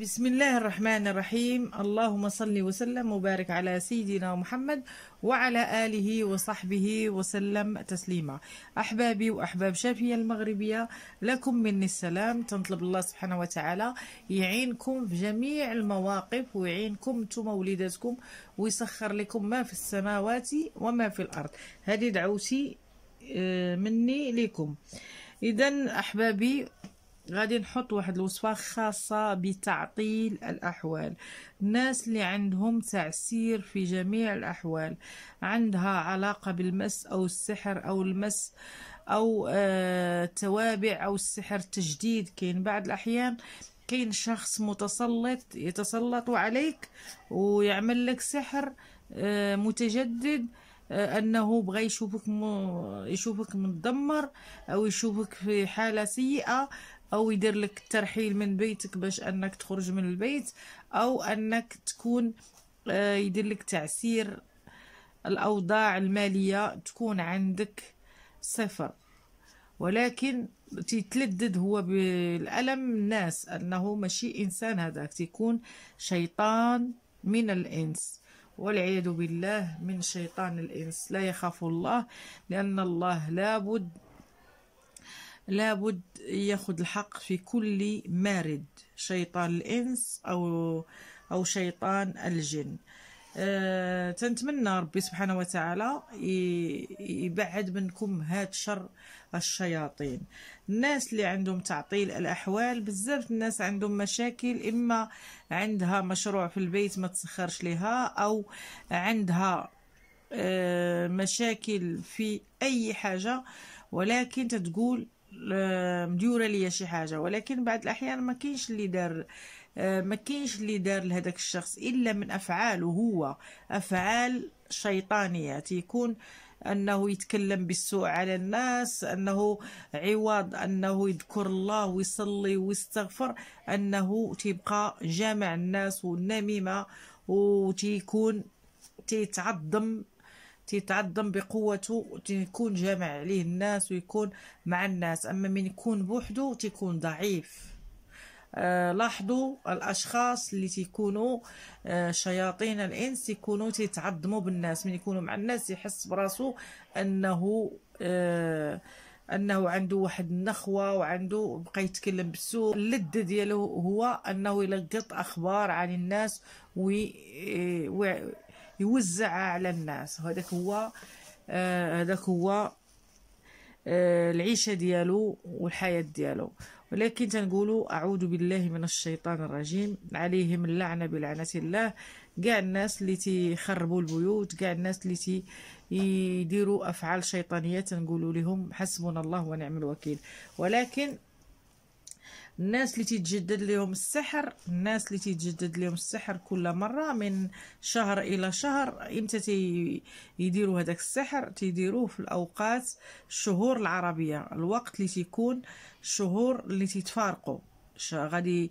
بسم الله الرحمن الرحيم اللهم صل وسلم وبارك على سيدنا محمد وعلى آله وصحبه وسلم تسليما أحبابي وأحباب شافية المغربية لكم مني السلام تنطلب الله سبحانه وتعالى يعينكم في جميع المواقف ويعينكم نتوما وليداتكم ويسخر لكم ما في السماوات وما في الأرض هذه دعوتي آه، مني لكم إذا أحبابي غادي نحط واحد الوصفه خاصه بتعطيل الاحوال الناس اللي عندهم تعسير في جميع الاحوال عندها علاقه بالمس او السحر او المس او آه توابع او السحر تجديد كاين بعض الاحيان كاين شخص متسلط يتسلط عليك ويعمل لك سحر آه، متجدد آه، انه بغى يشوفك م... يشوفك مدمر او يشوفك في حاله سيئه او يدير لك الترحيل من بيتك باش انك تخرج من البيت او انك تكون آه، يدير لك تعسير الاوضاع الماليه تكون عندك صفر ولكن تيتلدد هو بالالم الناس انه ماشي انسان هذاك تيكون شيطان من الانس والعياذ بالله من شيطان الانس لا يخاف الله لان الله لابد لابد ياخذ الحق في كل مارد شيطان الانس او او شيطان الجن أه تنتمنى ربي سبحانه وتعالى يبعد منكم هاد شر الشياطين الناس اللي عندهم تعطيل الاحوال بزاف الناس عندهم مشاكل اما عندها مشروع في البيت ما تسخرش لها او عندها أه مشاكل في اي حاجه ولكن تتقول آه، مديوره ليا شي حاجه ولكن بعض الاحيان ما كينش اللي دار آه، ما كينش اللي دار لهذاك الشخص الا من افعاله هو افعال شيطانيه تيكون انه يتكلم بالسوء على الناس انه عوض انه يذكر الله ويصلي ويستغفر انه تيبقى جامع الناس والنميمه وتيكون تيتعظم تيتعظم بقوته تيكون جامع عليه الناس ويكون مع الناس اما من يكون بوحدو تيكون ضعيف آه، لاحظوا الاشخاص اللي تيكونوا آه، شياطين الانس يكونوا تيتعظموا بالناس من يكونوا مع الناس يحس براسو انه آه، انه عنده واحد النخوه وعنده بقى يتكلم بالسوء اللذه ديالو هو انه يلقط اخبار عن الناس وي, وي... يوزعها على الناس هذاك هو آه، هذاك هو آه، العيشه ديالو والحياه ديالو ولكن تنقولوا اعوذ بالله من الشيطان الرجيم عليهم اللعنه بلعنه الله كاع الناس اللي تيخربوا البيوت كاع الناس اللي تيديروا افعال شيطانيه تنقولوا لهم حسبنا الله ونعم الوكيل ولكن الناس اللي تيتجدد لهم السحر الناس اللي تيتجدد لهم السحر كل مره من شهر الى شهر امتى يديروا هذاك السحر تيديروه في الاوقات الشهور العربيه الوقت اللي تيكون الشهور اللي تيتفارقوا غادي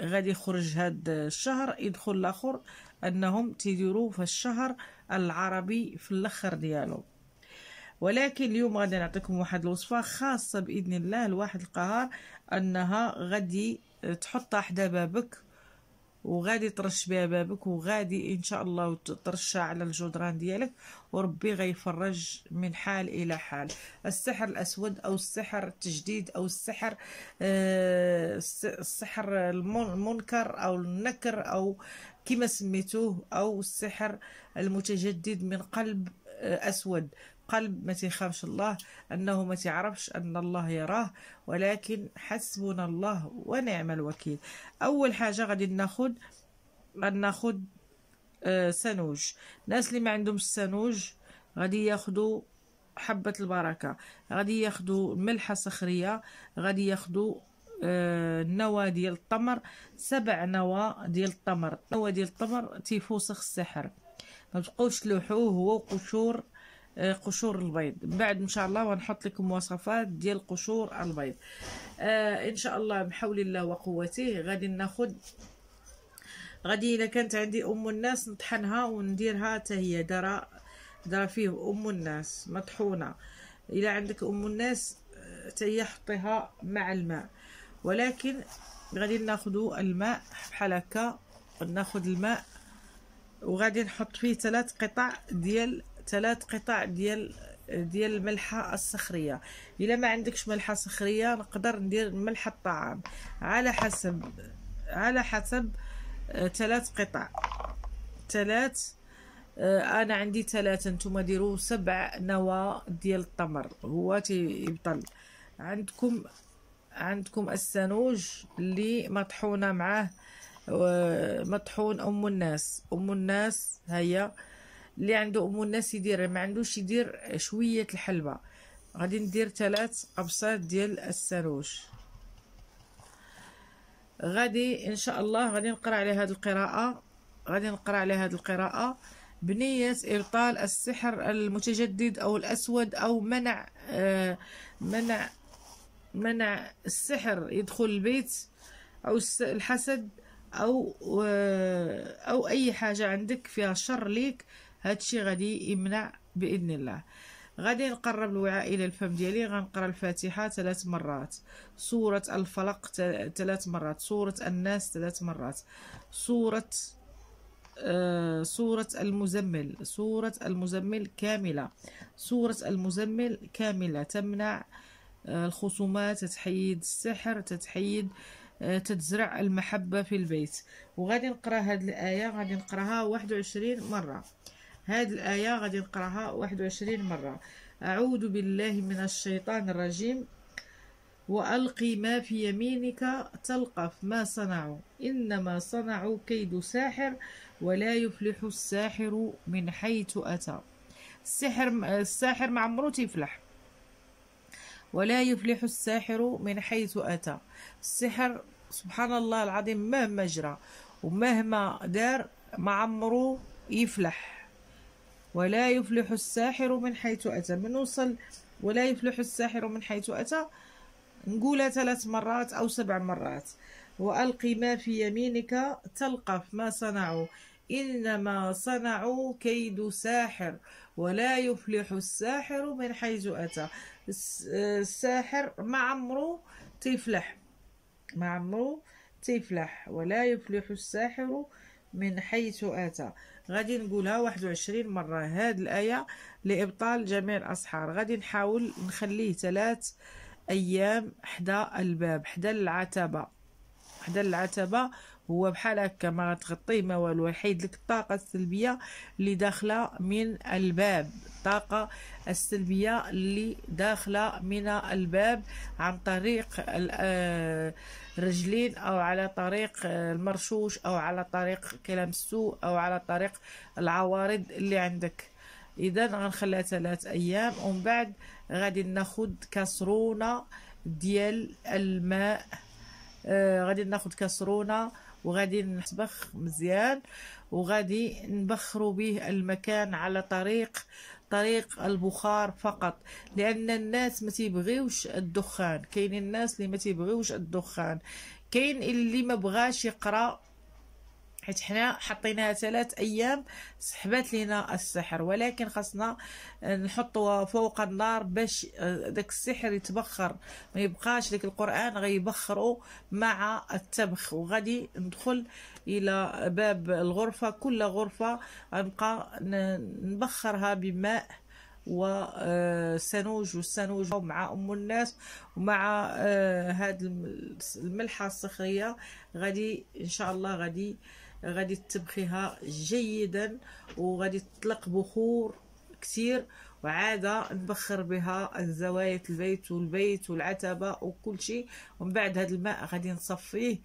غادي يخرج هاد الشهر يدخل الاخر انهم تيديروه في الشهر العربي في الاخر ديالو ولكن اليوم غادي نعطيكم واحد الوصفه خاصه باذن الله لواحد القهار انها غادي تحطها حدا بابك وغادي ترش بها بابك وغادي ان شاء الله ترشها على الجدران ديالك وربي غيفرج من حال الى حال السحر الاسود او السحر التجديد او السحر آه السحر المنكر او النكر او كما سميتوه او السحر المتجدد من قلب آه اسود قلب ما تيخافش الله انه ما تعرفش ان الله يراه ولكن حسبنا الله ونعم الوكيل اول حاجه غادي ناخد ناخد آه سنوج الناس اللي ما عندهمش السنوج غادي ياخذوا حبة البركة غادي ياخذوا ملحة صخرية غادي ياخدوا آه النوى ديال التمر سبع نوى ديال التمر النوى ديال التمر تيفوسخ السحر ما تبقاوش تلوحوه هو وقشور آه، قشور البيض بعد ان شاء الله ونحط لكم وصفات ديال قشور البيض آه ان شاء الله بحول الله وقوته غادي ناخذ غادي الا كانت عندي ام الناس نطحنها ونديرها حتى هي درا درا فيه ام الناس مطحونه الا عندك ام الناس آه، حتى هي حطيها مع الماء ولكن غادي ناخذ الماء بحال هكا ناخذ الماء وغادي نحط فيه ثلاث قطع ديال ثلاث قطع ديال ديال الملحه الصخريه الا ما عندكش ملحه صخريه نقدر ندير ملح الطعام على حسب على حسب آه، ثلاث قطع ثلاث آه، انا عندي ثلاثه نتوما ديروا سبع نوى ديال التمر هو تيبطل عندكم عندكم السانوج اللي مطحونه معاه مطحون ام الناس ام الناس هيا اللي عنده امور الناس يدير ما عندوش يدير شويه الحلبه غادي ندير ثلاث ابساط ديال الساروج غادي ان شاء الله غادي نقرا على هذه القراءه غادي نقرا على هذه القراءه بنية إبطال السحر المتجدد أو الأسود أو منع آه منع منع السحر يدخل البيت أو الحسد أو آه أو أي حاجة عندك فيها شر ليك هادشي غادي يمنع باذن الله غادي نقرب الوعاء الى الفم ديالي غنقرا الفاتحه ثلاث مرات سوره الفلق ثلاث مرات سوره الناس ثلاث مرات سوره آه، سورة المزمل سورة المزمل كاملة سورة المزمل كاملة تمنع آه، الخصومات تتحيد السحر تتحيد آه، تتزرع المحبة في البيت وغادي نقرأ هاد الآية غادي نقراها واحد وعشرين مرة هذه الآية غادي نقراها 21 مرة أعوذ بالله من الشيطان الرجيم وألقي ما في يمينك تلقف ما صنعوا إنما صنعوا كيد ساحر ولا يفلح الساحر من حيث أتى السحر الساحر مع عمرو تفلح ولا يفلح الساحر من حيث أتى السحر سبحان الله العظيم مهما جرى ومهما دار مع عمرو يفلح ولا يفلح الساحر من حيث أتى وصل ولا يفلح الساحر من حيث أتى نقولها ثلاث مرات أو سبع مرات وألقي ما في يمينك تلقف ما صنعوا إنما صنعوا كيد ساحر ولا يفلح الساحر من حيث أتى الساحر ما عمرو تفلح ما عمرو تفلح ولا يفلح الساحر من حيث أتى غادي نقولها 21 مرة هاد الآية لإبطال جميع الأسحار غادي نحاول نخليه ثلاث أيام حدا الباب حدا العتبة حدا العتبة هو بحال هكا ما غتغطيه ما والو يحيد لك الطاقه السلبيه اللي داخله من الباب الطاقه السلبيه اللي داخله من الباب عن طريق الرجلين آه، او على طريق المرشوش او على طريق كلام السوء او على طريق العوارض اللي عندك اذا غنخليها ثلاث ايام ومن بعد غادي ناخد كسرونه ديال الماء آه غادي ناخد كسرونه وغادي نطبخ مزيان وغادي نبخروا به المكان على طريق طريق البخار فقط لان الناس ما تيبغيوش الدخان كاين الناس اللي ما تيبغيوش الدخان كاين اللي ما بغاش يقرا حيت حنا حطيناها ثلاث ايام سحبات لينا السحر ولكن خاصنا نحطوها فوق النار باش آه، داك السحر يتبخر ما يبقاش داك القران غيبخرو مع التبخ وغادي ندخل الى باب الغرفه كل غرفه غنبقى نبخرها بماء وسنوج آه، والسنوج مع ام الناس ومع آه، هاد الملحه الصخريه غادي ان شاء الله غادي غادي تبخيها جيدا وغادي تطلق بخور كثير وعاده نبخر بها الزوايا البيت والبيت والعتبه وكل شيء ومن بعد هذا الماء غادي نصفيه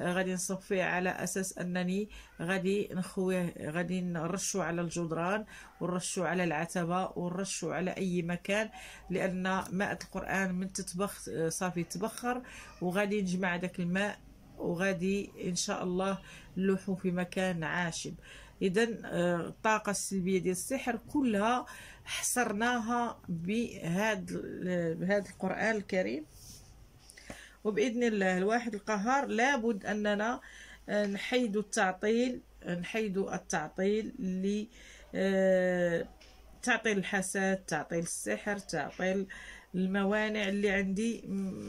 غادي نصفيه على اساس انني غادي نخويه غادي نرشو على الجدران ونرشو على العتبه ونرشو على اي مكان لان ماء القران من تتبخ صافي تبخر وغادي نجمع داك الماء وغادي ان شاء الله نلوحو في مكان عاشب اذا آه، الطاقه السلبيه ديال السحر كلها حصرناها بهذا بهذا القران الكريم وباذن الله الواحد القهار لابد اننا آه، نحيد التعطيل نحيد التعطيل اللي آه، تعطيل الحسد تعطيل السحر تعطيل الموانع اللي عندي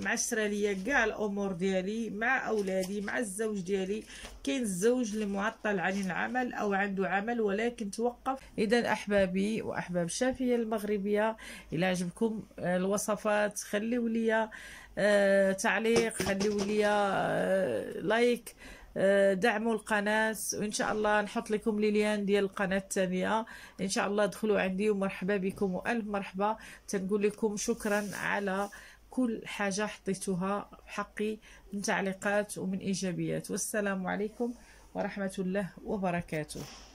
معسره ليا كاع الامور ديالي مع اولادي مع الزوج ديالي كاين الزوج اللي معطل عن العمل او عنده عمل ولكن توقف اذا احبابي واحباب الشافيه المغربيه الى عجبكم آه، الوصفات خليوا ليا آه، تعليق خليوا ليا آه، لايك آه، دعموا القناة وإن شاء الله نحط لكم ليليان ديال القناة الثانية إن شاء الله دخلوا عندي ومرحبا بكم وألف مرحبا تنقول لكم شكرا على كل حاجة حطيتوها حقي من تعليقات ومن إيجابيات والسلام عليكم ورحمة الله وبركاته